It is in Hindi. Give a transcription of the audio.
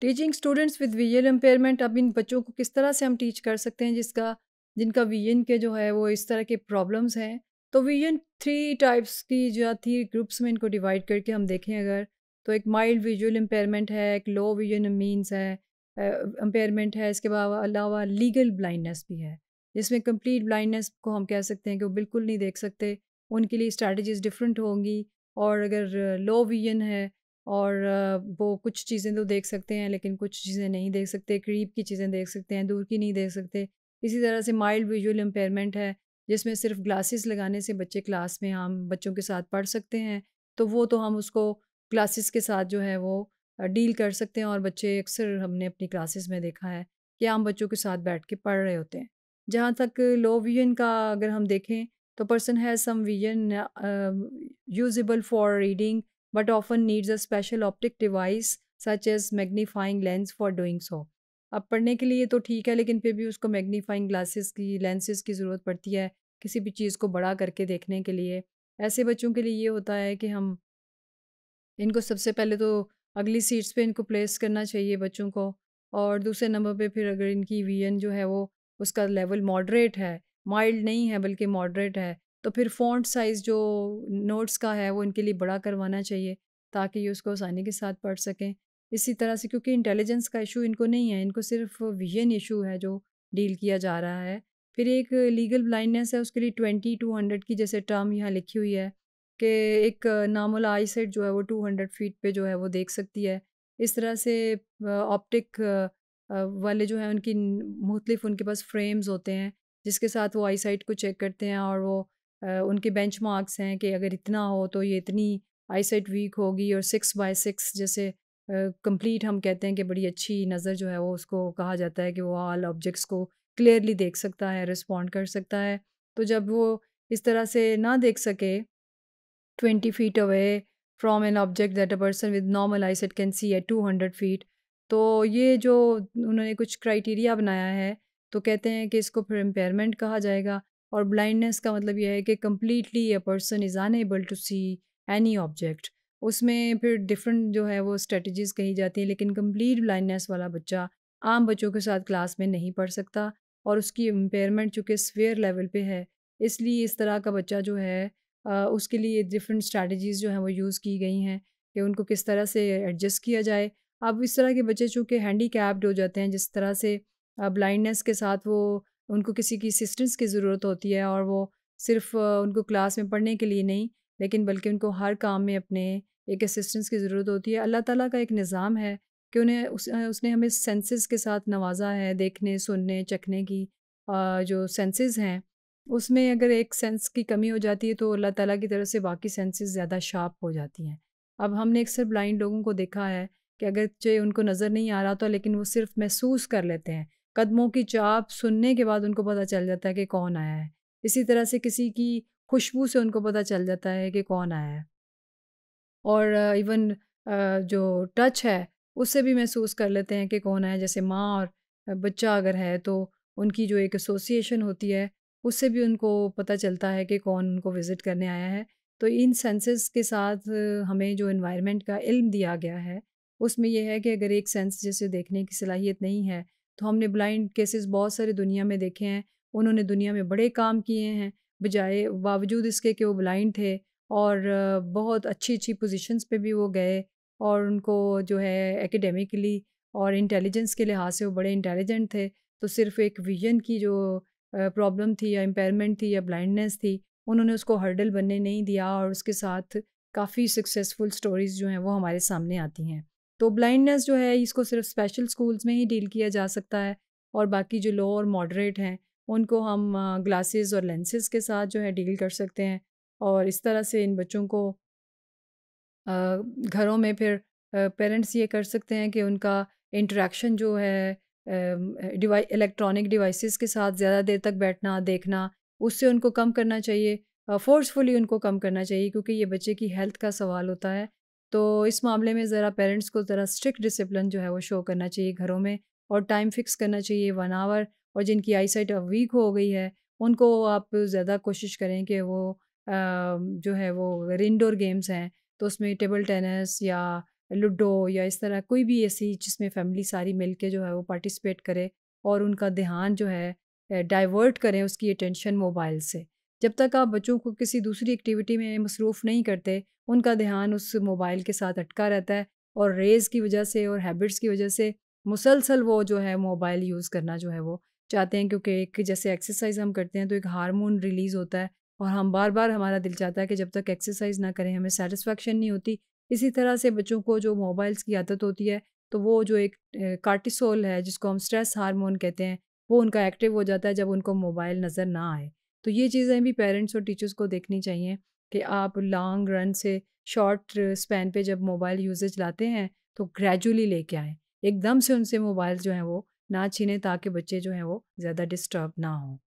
teaching students with visual impairment अब इन बच्चों को किस तरह से हम टीच कर सकते हैं जिसका जिनका विजन के जो है वो इस तरह के प्रॉब्लम्स हैं तो विजन थ्री टाइप्स की जो थी ग्रुप्स में इनको डिवाइड करके हम देखें अगर तो एक माइल्ड विजुअल इम्पेयरमेंट है एक लो विजन मीन्स है इम्पेयरमेंट है इसके अलावा लीगल ब्लाइंडनेस भी है जिसमें कंप्लीट ब्लाइंडनेस को हम कह सकते हैं कि वो बिल्कुल नहीं देख सकते उनके लिए स्ट्रैटेजीज डिफरेंट होंगी और अगर लो विजन है और वो कुछ चीज़ें तो देख सकते हैं लेकिन कुछ चीज़ें नहीं देख सकते करीब की चीज़ें देख सकते हैं दूर की नहीं देख सकते इसी तरह से माइल्ड विजुअल इम्पेयरमेंट है जिसमें सिर्फ ग्लासेस लगाने से बच्चे क्लास में हम बच्चों के साथ पढ़ सकते हैं तो वो तो हम उसको क्लासेस के साथ जो है वो डील कर सकते हैं और बच्चे अक्सर हमने अपनी क्लासेस में देखा है कि आम बच्चों के साथ बैठ के पढ़ रहे होते हैं जहाँ तक लो विजन का अगर हम देखें तो person has some vision usable for reading but often needs a special optic device such as magnifying lens for doing so अब पढ़ने के लिए तो ठीक है लेकिन फिर भी उसको मैग्नीफाइंग ग्लासेस की लेंसेज की ज़रूरत पड़ती है किसी भी चीज़ को बड़ा करके देखने के लिए ऐसे बच्चों के लिए ये होता है कि हम इनको सबसे पहले तो अगली सीट्स पे इनको प्लेस करना चाहिए बच्चों को और दूसरे नंबर पे फिर अगर इनकी वीएन जो है वो उसका लेवल मॉडरेट है माइल्ड नहीं है बल्कि मॉडरेट है तो फिर फ़ॉन्ट साइज़ जो नोट्स का है वो इनके लिए बड़ा करवाना चाहिए ताकि ये उसको आसानी के साथ पढ़ सकें इसी तरह से क्योंकि इंटेलिजेंस का इशू इनको नहीं है इनको सिर्फ विजन इशू है जो डील किया जा रहा है फिर एक लीगल ब्लाइंडनेस है उसके लिए ट्वेंटी टू हंड्रेड की जैसे टर्म यहाँ लिखी हुई है कि एक नॉर्मल आई सेट जो है वो टू हंड्रेड फीट पे जो है वो देख सकती है इस तरह से ऑप्टिक वाले जो हैं उनकी मुख्तलिफ उनके पास फ्रेम्स होते हैं जिसके साथ वो आई साइट को चेक करते हैं और वो उनके बेंच मार्क्स हैं कि अगर इतना हो तो ये इतनी आईसाइट वीक होगी और सिक्स बाय सिक्स जैसे कंप्लीट हम कहते हैं कि बड़ी अच्छी नज़र जो है वो उसको कहा जाता है कि वो ऑल ऑब्जेक्ट्स को क्लियरली देख सकता है रिस्पॉन्ड कर सकता है तो जब वो इस तरह से ना देख सके twenty feet away from an object that a person with normal eyesight can see at two hundred feet तो ये जो उन्होंने कुछ क्राइटेरिया बनाया है तो कहते हैं कि इसको फिर इम्पेयरमेंट कहा जाएगा और ब्लाइंडनेस का मतलब यह है कि completely a person is unable to see any object उसमें फिर डिफरेंट जो है वो स्ट्रेटजीज़ कही जाती हैं लेकिन कम्प्लीट ब्लाइंडनेस वाला बच्चा आम बच्चों के साथ क्लास में नहीं पढ़ सकता और उसकी इम्पेयरमेंट चूँकि स्वेयर लेवल पे है इसलिए इस तरह का बच्चा जो है आ, उसके लिए डिफरेंट स्ट्रेटजीज जो हैं वो यूज़ की गई हैं कि उनको किस तरह से एडजस्ट किया जाए अब इस तरह के बच्चे चूँकि हैंडी हो जाते हैं जिस तरह से ब्लाइंडनेस के साथ वो उनको किसी की असिस्टेंस की ज़रूरत होती है और वो सिर्फ उनको क्लास में पढ़ने के लिए नहीं लेकिन बल्कि उनको हर काम में अपने एक असिस्टेंस की ज़रूरत होती है अल्लाह ताला का एक निज़ाम है कि उन्हें उस उसने हमें सेंसेस के साथ नवाजा है देखने सुनने चखने की जो सेंसेस हैं उसमें अगर एक सेंस की कमी हो जाती है तो अल्लाह ताला की तरफ से बाकी सेंसेस ज़्यादा शार्प हो जाती हैं अब हमने अक्सर ब्लाइंड लोगों को देखा है कि अगर चाहे उनको नज़र नहीं आ रहा था लेकिन वो सिर्फ महसूस कर लेते हैं कदमों की चाप सुनने के बाद उनको पता चल जाता है कि कौन आया है इसी तरह से किसी की खुशबू से उनको पता चल जाता है कि कौन आया है और इवन जो टच है उससे भी महसूस कर लेते हैं कि कौन आया जैसे माँ और बच्चा अगर है तो उनकी जो एक एसोसिएशन होती है उससे भी उनको पता चलता है कि कौन उनको विज़िट करने आया है तो इन सेंसेस के साथ हमें जो इन्वायरमेंट का इल्म दिया गया है उसमें यह है कि अगर एक सेंस जैसे देखने की सलाहियत नहीं है तो हमने ब्लाइंड केसेस बहुत सारे दुनिया में देखे हैं उन्होंने दुनिया में बड़े काम किए हैं बजाय बावजूद इसके कि वो ब्लाइंड थे और बहुत अच्छी अच्छी पोजीशंस पे भी वो गए और उनको जो है एकेडमिकली और इंटेलिजेंस के लिहाज से वो बड़े इंटेलिजेंट थे तो सिर्फ एक विजन की जो प्रॉब्लम थी या इम्पेयरमेंट थी या ब्लाइंडनेस थी उन्होंने उसको हर्डल बनने नहीं दिया और उसके साथ काफ़ी सक्सेसफुल स्टोरीज़ जो हैं वो हमारे सामने आती हैं तो ब्लाइंडनेस जो है इसको सिर्फ स्पेशल स्कूल्स में ही डील किया जा सकता है और बाकी जो लो और मॉडरेट हैं उनको हम ग्लासेस और लेंसेज के साथ जो है डील कर सकते हैं और इस तरह से इन बच्चों को घरों में फिर पेरेंट्स ये कर सकते हैं कि उनका इंट्रैक्शन जो है डिवाइ इलेक्ट्रॉनिक डिवाइसेस के साथ ज़्यादा देर तक बैठना देखना उससे उनको कम करना चाहिए फोर्सफुली उनको कम करना चाहिए क्योंकि ये बच्चे की हेल्थ का सवाल होता है तो इस मामले में ज़रा पेरेंट्स को ज़रा स्ट्रिक्ट डिसिप्लिन जो है वो शो करना चाहिए घरों में और टाइम फिक्स करना चाहिए वन आवर और जिनकी आईसाइट साइट वीक हो गई है उनको आप ज़्यादा कोशिश करें कि वो आ, जो है वो इनडोर गेम्स हैं तो उसमें टेबल टेनिस या लूडो या इस तरह कोई भी ऐसी जिसमें फैमिली सारी मिल के जो है वो पार्टिसिपेट करे और उनका ध्यान जो है डाइवर्ट करें उसकी अटेंशन मोबाइल से जब तक आप बच्चों को किसी दूसरी एक्टिविटी में मसरूफ़ नहीं करते उनका ध्यान उस मोबाइल के साथ अटका रहता है और रेज़ की वजह से और हैबिट्स की वजह से मुसलसल वो जो है मोबाइल यूज़ करना जो है वो चाहते हैं क्योंकि एक जैसे एक्सरसाइज हम करते हैं तो एक हार्मोन रिलीज़ होता है और हम बार बार हमारा दिल चाहता है कि जब तक एक्सरसाइज ना करें हमें सेटिसफेक्शन नहीं होती इसी तरह से बच्चों को जो मोबाइल्स की आदत होती है तो वो जो एक कार्टिसोल है जिसको हम स्ट्रेस हारमोन कहते हैं वो उनका एक्टिव हो जाता है जब उनको मोबाइल नज़र ना आए तो ये चीज़ें भी पेरेंट्स और टीचर्स को देखनी चाहिए कि आप लॉन्ग रन से शॉर्ट स्पैन पे जब मोबाइल यूजेज लाते हैं तो ग्रेजुअली लेके आएँ एकदम से उनसे मोबाइल जो है वो ना छीने ताकि बच्चे जो हैं वो ज़्यादा डिस्टर्ब ना हों